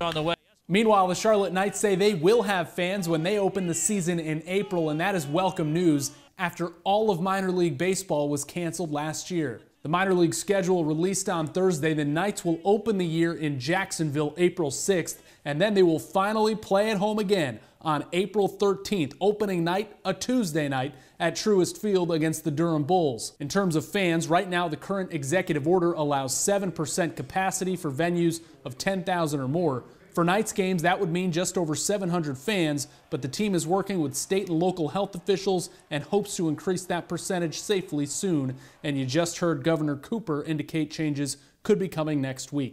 on the way. Meanwhile, the Charlotte Knights say they will have fans when they open the season in April, and that is welcome news after all of minor league baseball was canceled last year. The minor league schedule released on Thursday, the Knights will open the year in Jacksonville April 6th, and then they will finally play at home again on April 13th, opening night, a Tuesday night, at Truist Field against the Durham Bulls. In terms of fans, right now the current executive order allows 7% capacity for venues of 10,000 or more. For night's games, that would mean just over 700 fans, but the team is working with state and local health officials and hopes to increase that percentage safely soon. And you just heard Governor Cooper indicate changes could be coming next week.